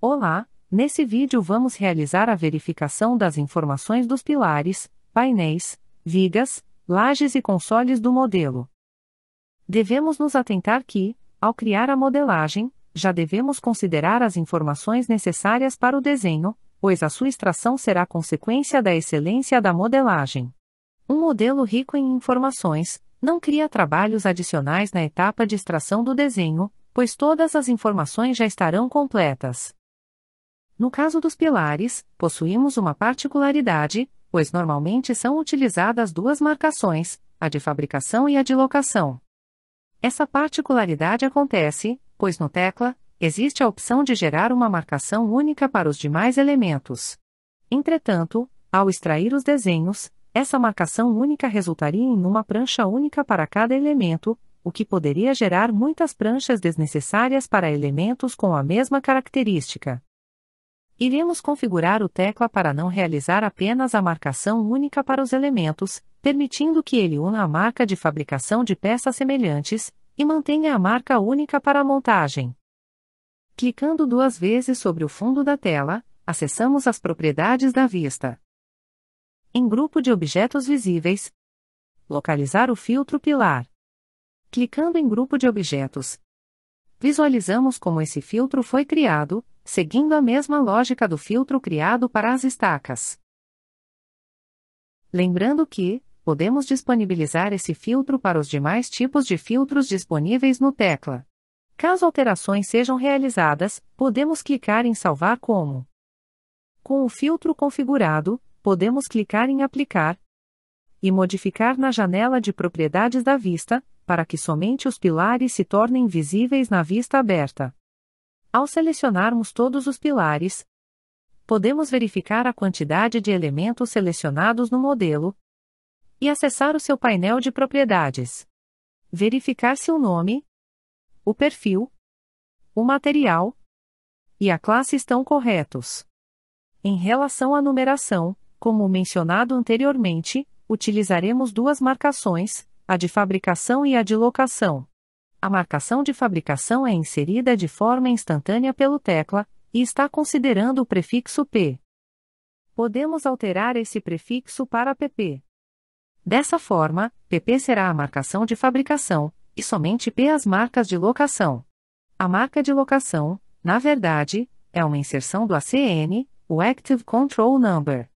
Olá, nesse vídeo vamos realizar a verificação das informações dos pilares, painéis, vigas, lajes e consoles do modelo. Devemos nos atentar que, ao criar a modelagem, já devemos considerar as informações necessárias para o desenho, pois a sua extração será consequência da excelência da modelagem. Um modelo rico em informações não cria trabalhos adicionais na etapa de extração do desenho, pois todas as informações já estarão completas. No caso dos pilares, possuímos uma particularidade, pois normalmente são utilizadas duas marcações, a de fabricação e a de locação. Essa particularidade acontece, pois no tecla, existe a opção de gerar uma marcação única para os demais elementos. Entretanto, ao extrair os desenhos, essa marcação única resultaria em uma prancha única para cada elemento, o que poderia gerar muitas pranchas desnecessárias para elementos com a mesma característica. Iremos configurar o tecla para não realizar apenas a marcação única para os elementos, permitindo que ele una a marca de fabricação de peças semelhantes e mantenha a marca única para a montagem. Clicando duas vezes sobre o fundo da tela, acessamos as propriedades da vista. Em Grupo de objetos visíveis, localizar o filtro pilar. Clicando em Grupo de objetos, visualizamos como esse filtro foi criado seguindo a mesma lógica do filtro criado para as estacas. Lembrando que, podemos disponibilizar esse filtro para os demais tipos de filtros disponíveis no Tecla. Caso alterações sejam realizadas, podemos clicar em Salvar como. Com o filtro configurado, podemos clicar em Aplicar e modificar na janela de propriedades da vista, para que somente os pilares se tornem visíveis na vista aberta. Ao selecionarmos todos os pilares, podemos verificar a quantidade de elementos selecionados no modelo e acessar o seu painel de propriedades. Verificar se o nome, o perfil, o material e a classe estão corretos. Em relação à numeração, como mencionado anteriormente, utilizaremos duas marcações, a de fabricação e a de locação. A marcação de fabricação é inserida de forma instantânea pelo tecla e está considerando o prefixo P. Podemos alterar esse prefixo para PP. Dessa forma, PP será a marcação de fabricação e somente P as marcas de locação. A marca de locação, na verdade, é uma inserção do ACN, o Active Control Number.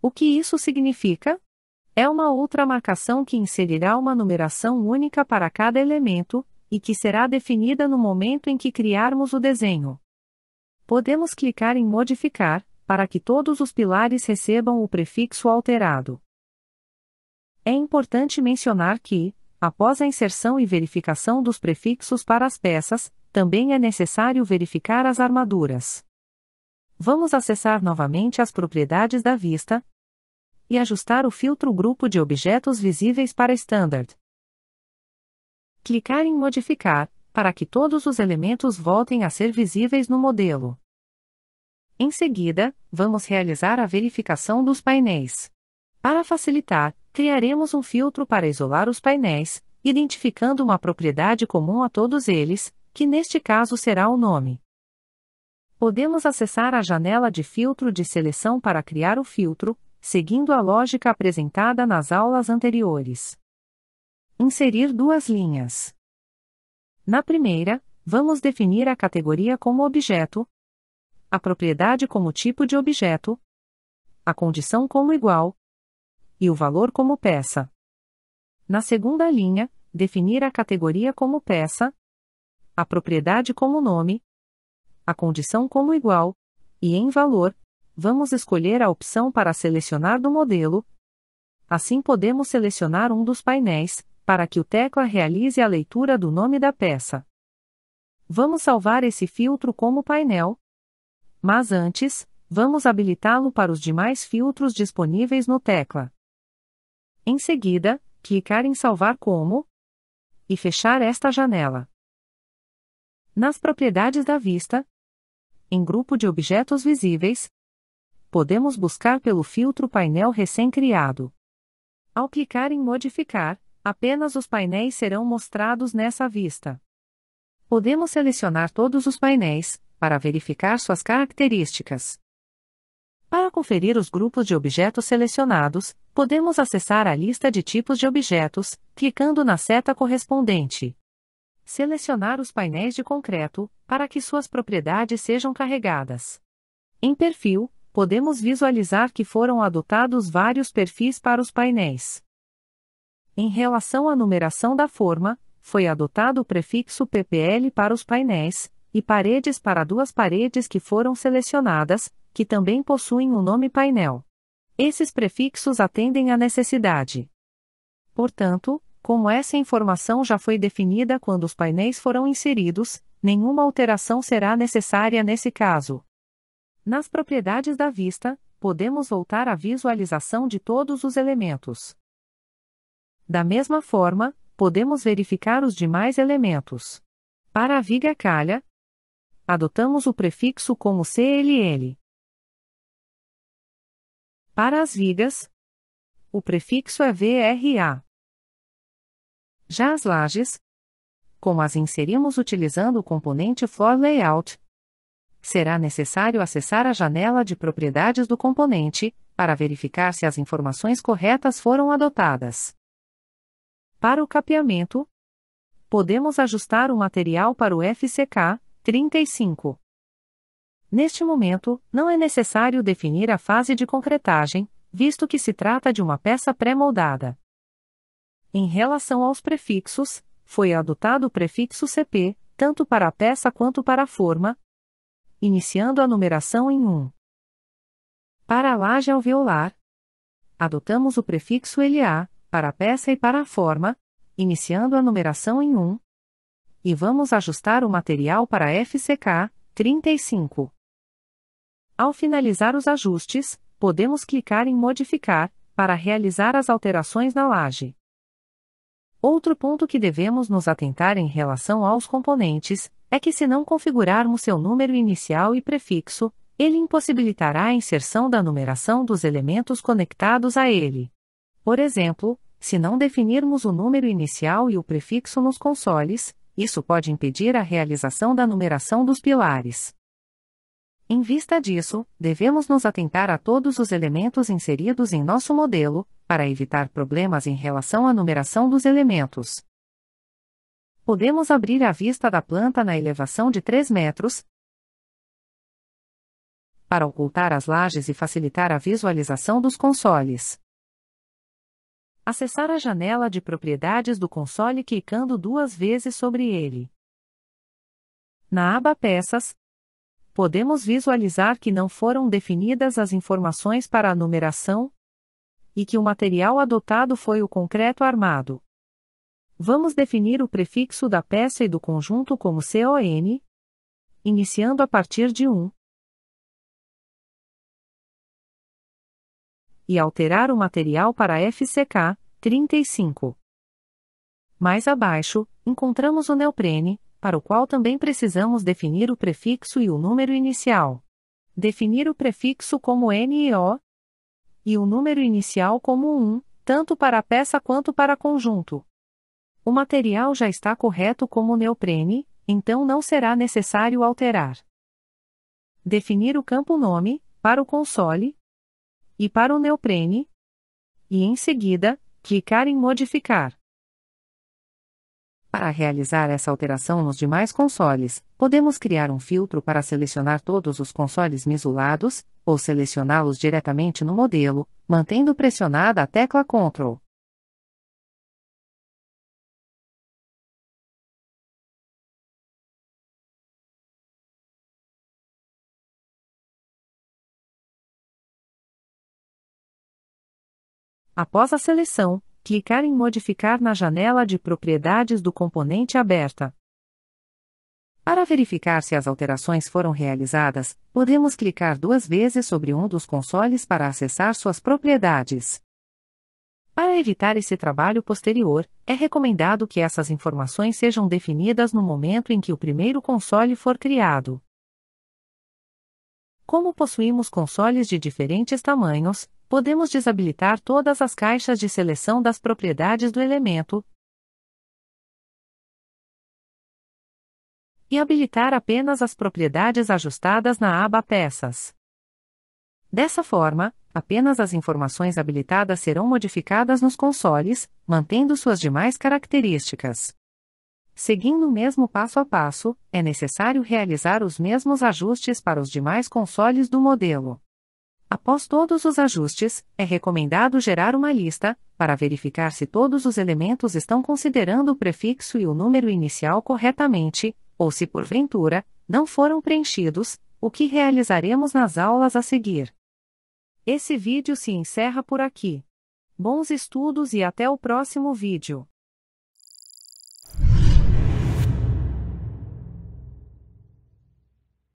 O que isso significa? É uma outra marcação que inserirá uma numeração única para cada elemento, e que será definida no momento em que criarmos o desenho. Podemos clicar em Modificar, para que todos os pilares recebam o prefixo alterado. É importante mencionar que, após a inserção e verificação dos prefixos para as peças, também é necessário verificar as armaduras. Vamos acessar novamente as propriedades da vista e ajustar o filtro Grupo de Objetos Visíveis para Standard clicar em Modificar, para que todos os elementos voltem a ser visíveis no modelo. Em seguida, vamos realizar a verificação dos painéis. Para facilitar, criaremos um filtro para isolar os painéis, identificando uma propriedade comum a todos eles, que neste caso será o nome. Podemos acessar a janela de filtro de seleção para criar o filtro, seguindo a lógica apresentada nas aulas anteriores. Inserir duas linhas. Na primeira, vamos definir a categoria como objeto, a propriedade como tipo de objeto, a condição como igual e o valor como peça. Na segunda linha, definir a categoria como peça, a propriedade como nome, a condição como igual e em valor, vamos escolher a opção para selecionar do modelo. Assim podemos selecionar um dos painéis, para que o Tecla realize a leitura do nome da peça. Vamos salvar esse filtro como painel. Mas antes, vamos habilitá-lo para os demais filtros disponíveis no Tecla. Em seguida, clicar em Salvar como e fechar esta janela. Nas propriedades da vista, em Grupo de objetos visíveis, podemos buscar pelo filtro painel recém-criado. Ao clicar em Modificar, Apenas os painéis serão mostrados nessa vista. Podemos selecionar todos os painéis, para verificar suas características. Para conferir os grupos de objetos selecionados, podemos acessar a lista de tipos de objetos, clicando na seta correspondente. Selecionar os painéis de concreto, para que suas propriedades sejam carregadas. Em perfil, podemos visualizar que foram adotados vários perfis para os painéis. Em relação à numeração da forma, foi adotado o prefixo PPL para os painéis e paredes para duas paredes que foram selecionadas, que também possuem o nome painel. Esses prefixos atendem à necessidade. Portanto, como essa informação já foi definida quando os painéis foram inseridos, nenhuma alteração será necessária nesse caso. Nas propriedades da vista, podemos voltar à visualização de todos os elementos. Da mesma forma, podemos verificar os demais elementos. Para a viga calha, adotamos o prefixo como CLL. Para as vigas, o prefixo é VRA. Já as lajes, como as inserimos utilizando o componente Floor Layout, será necessário acessar a janela de propriedades do componente para verificar se as informações corretas foram adotadas. Para o capeamento, podemos ajustar o material para o FCK 35. Neste momento, não é necessário definir a fase de concretagem, visto que se trata de uma peça pré-moldada. Em relação aos prefixos, foi adotado o prefixo CP, tanto para a peça quanto para a forma, iniciando a numeração em 1. Para a laje alveolar, adotamos o prefixo LA, para a peça e para a forma, iniciando a numeração em 1. E vamos ajustar o material para FCK 35. Ao finalizar os ajustes, podemos clicar em Modificar para realizar as alterações na laje. Outro ponto que devemos nos atentar em relação aos componentes é que, se não configurarmos seu número inicial e prefixo, ele impossibilitará a inserção da numeração dos elementos conectados a ele. Por exemplo, se não definirmos o número inicial e o prefixo nos consoles, isso pode impedir a realização da numeração dos pilares. Em vista disso, devemos nos atentar a todos os elementos inseridos em nosso modelo, para evitar problemas em relação à numeração dos elementos. Podemos abrir a vista da planta na elevação de 3 metros. Para ocultar as lajes e facilitar a visualização dos consoles acessar a janela de propriedades do console clicando duas vezes sobre ele. Na aba Peças, podemos visualizar que não foram definidas as informações para a numeração e que o material adotado foi o concreto armado. Vamos definir o prefixo da peça e do conjunto como CON, iniciando a partir de 1. e alterar o material para FCK 35. Mais abaixo, encontramos o neoprene, para o qual também precisamos definir o prefixo e o número inicial. Definir o prefixo como NIO e o número inicial como 1, tanto para a peça quanto para conjunto. O material já está correto como neoprene, então não será necessário alterar. Definir o campo nome, para o console, e para o neoprene, e em seguida, clicar em modificar. Para realizar essa alteração nos demais consoles, podemos criar um filtro para selecionar todos os consoles misulados, ou selecioná-los diretamente no modelo, mantendo pressionada a tecla Ctrl. Após a seleção, clicar em Modificar na janela de propriedades do componente aberta. Para verificar se as alterações foram realizadas, podemos clicar duas vezes sobre um dos consoles para acessar suas propriedades. Para evitar esse trabalho posterior, é recomendado que essas informações sejam definidas no momento em que o primeiro console for criado. Como possuímos consoles de diferentes tamanhos, podemos desabilitar todas as caixas de seleção das propriedades do elemento e habilitar apenas as propriedades ajustadas na aba Peças. Dessa forma, apenas as informações habilitadas serão modificadas nos consoles, mantendo suas demais características seguindo o mesmo passo a passo, é necessário realizar os mesmos ajustes para os demais consoles do modelo. Após todos os ajustes, é recomendado gerar uma lista, para verificar se todos os elementos estão considerando o prefixo e o número inicial corretamente, ou se porventura, não foram preenchidos, o que realizaremos nas aulas a seguir. Esse vídeo se encerra por aqui. Bons estudos e até o próximo vídeo.